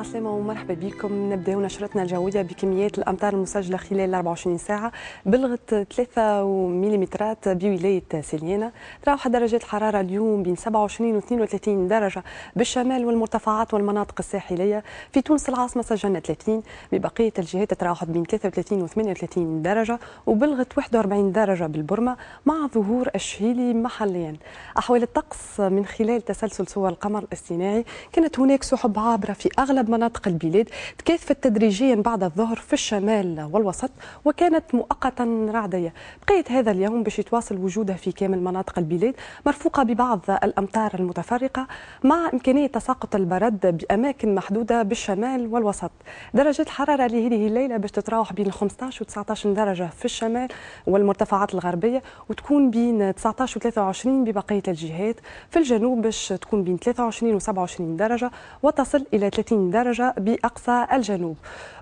عسلامة ومرحبا بكم نبداو نشرتنا الجوية بكميات الأمطار المسجلة خلال 24 ساعة بلغت 3 مليمترات بولاية سليانة تراوح درجات الحرارة اليوم بين 27 و 32 درجة بالشمال والمرتفعات والمناطق الساحلية في تونس العاصمة سجلنا 30 ببقية الجهات تراوحت بين 33 و 38 درجة وبلغت 41 درجة بالبرمة مع ظهور الشهيلي محليا أحوال الطقس من خلال تسلسل صور القمر الاصطناعي كانت هناك سحب عابرة في أغلب مناطق البلاد تكاثفت تدريجيا بعد الظهر في الشمال والوسط وكانت مؤقتا رعدية بقيت هذا اليوم باش يتواصل وجودها في كامل مناطق البلاد مرفوقة ببعض الأمطار المتفرقة مع إمكانية تساقط البرد بأماكن محدودة بالشمال والوسط درجة الحرارة لهذه الليلة باش تتراوح بين 15 و 19 درجة في الشمال والمرتفعات الغربية وتكون بين 19 و 23 ببقية الجهات في الجنوب باش تكون بين 23 و 27 درجة وتصل إلى 30 درجة درجة بأقصى الجنوب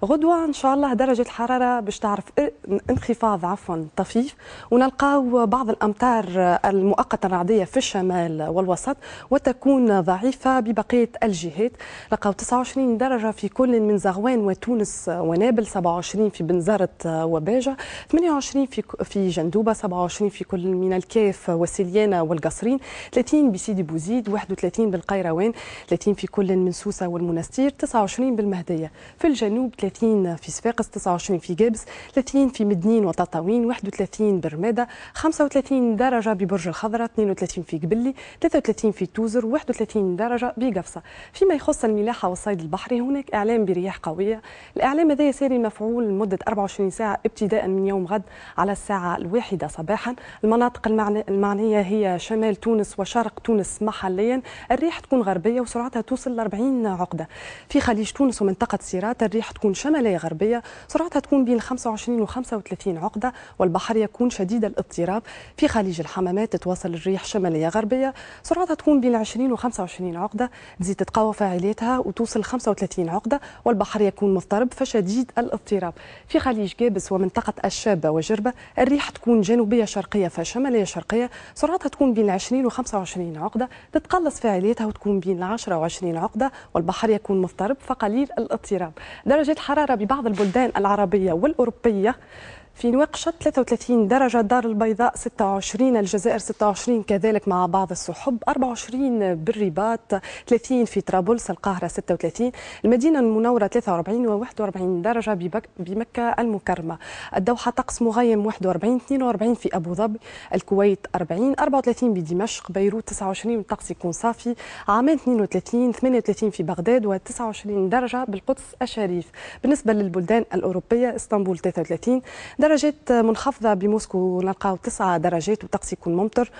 غدوة إن شاء الله درجة الحرارة باش تعرف انخفاض عفوا طفيف ونلقاو بعض الأمطار المؤقتة الرعدية في الشمال والوسط وتكون ضعيفة ببقية الجهات لقاو 29 درجة في كل من زغوان وتونس ونابل 27 في بنزرت وباجة 28 في في جندوبة 27 في كل من الكاف وسليانة والقصرين 30 بسيدي بوزيد 31 بالقيروان 30 في كل من سوسة والمنستير 29 بالمهدية في الجنوب 30 في صفاقس 29 في جبس 30 في مدنين وتطاوين 31 برمادة 35 درجة ببرج الخضرة 32 في قبلي 33 في توزر 31 درجة بقفصة فيما يخص الملاحة والصيد البحري هناك إعلام برياح قوية الإعلام هذا ساري مفعول لمدة 24 ساعة ابتداء من يوم غد على الساعة الواحدة صباحا المناطق المعنية هي شمال تونس وشرق تونس محليا الريح تكون غربية وسرعتها توصل ل 40 عقدة في في خليج تونس ومنطقة سيرات الريح تكون شمالية غربية سرعتها تكون بين 25 و 35 عقدة والبحر يكون شديد الاضطراب في خليج الحمامات تتواصل الريح شمالية غربية سرعتها تكون بين 20 و 25 عقدة تزيد تتقوى فاعليتها وتوصل 35 عقدة والبحر يكون مضطرب فشديد الاضطراب في خليج جابس ومنطقة الشابة وجربة الريح تكون جنوبية شرقية فشمالية شرقية سرعتها تكون بين 20 و 25 عقدة تتقلص فاعليتها وتكون بين 10 و 20 عقدة والبحر يكون مضطرب الحرب فقليل الاضطراب درجة الحرارة ببعض البلدان العربية والأوروبية في نواقشة 33 درجة الدار البيضاء 26 الجزائر 26 كذلك مع بعض السحب 24 بالرباط 30 في طرابلس القاهرة 36 المدينة المنورة 43 و41 درجة بمكة المكرمة الدوحة طقس مغيم 41 42 في أبو ظبي الكويت 40 34 بدمشق بيروت 29 الطقس يكون صافي عمان 32 38 في بغداد و29 درجة بالقدس الشريف بالنسبة للبلدان الأوروبية اسطنبول 33 درجة درجات منخفضة بموسكو نلقاو تسعة درجات وطقس يكون ممطر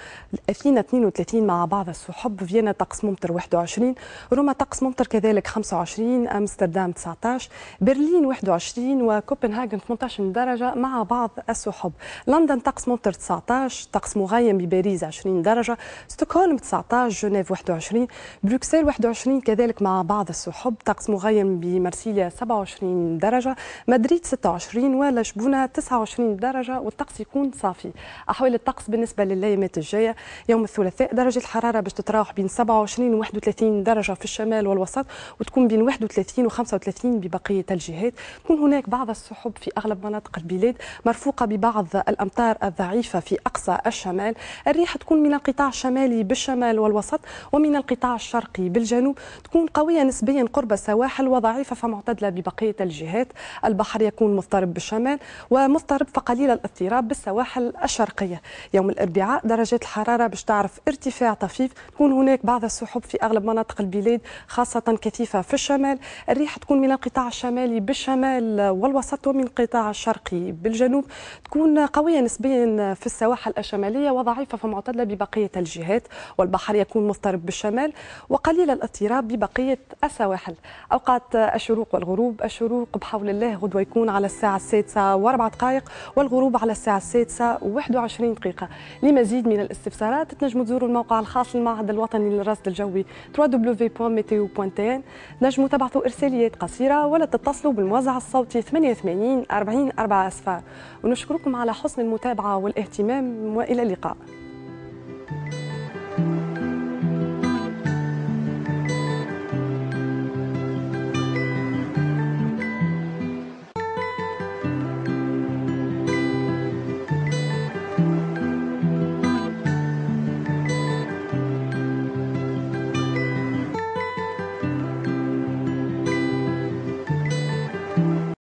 أثينا 32 مع بعض السحب فيينا طقس ممطر 21 روما طقس ممطر كذلك 25 أمستردام 19 برلين 21 وكوبنهاجن 18 درجة مع بعض السحب لندن طقس ممطر 19 طقس مغيم بباريس 20 درجة ستوكهولم 19 جنيف 21 بروكسل 21 كذلك مع بعض السحب طقس مغيم بمرسيليا 27 درجة مدريد 26 ولشبونة 29 24 درجه والطقس يكون صافي احوال الطقس بالنسبه للايامات الجايه يوم الثلاثاء درجه الحراره باش تتراوح بين 27 و 31 درجه في الشمال والوسط وتكون بين 31 و 35 ببقيه الجهات تكون هناك بعض السحب في اغلب مناطق البلاد مرفوقه ببعض الامطار الضعيفه في اقصى الشمال الريح تكون من القطاع الشمالي بالشمال والوسط ومن القطاع الشرقي بالجنوب تكون قويه نسبيا قرب السواحل وضعيفه فمعتدله ببقيه الجهات البحر يكون مضطرب بالشمال ومضطرب مضطرب فقليل الاضطراب بالسواحل الشرقية يوم الأربعاء درجات الحرارة باش تعرف ارتفاع طفيف تكون هناك بعض السحب في أغلب مناطق البلاد خاصة كثيفة في الشمال الريح تكون من القطاع الشمالي بالشمال والوسط ومن القطاع الشرقي بالجنوب تكون قوية نسبيا في السواحل الشمالية وضعيفة فمعتدلة ببقية الجهات والبحر يكون مضطرب بالشمال وقليل الاضطراب ببقية السواحل أوقات الشروق والغروب الشروق بحول الله غدوة يكون على الساعة السادسة وأربعة دقائق والغروب على الساعة السادسة و21 دقيقة لمزيد من الاستفسارات تنجموا تزوروا الموقع الخاص للمعهد الوطني للرصد الجوي www.meteo.tn نجموا تبعثوا إرساليات قصيرة ولا تتصلوا بالموزع الصوتي 88 40 4 أسفار ونشكركم على حسن المتابعة والاهتمام وإلى اللقاء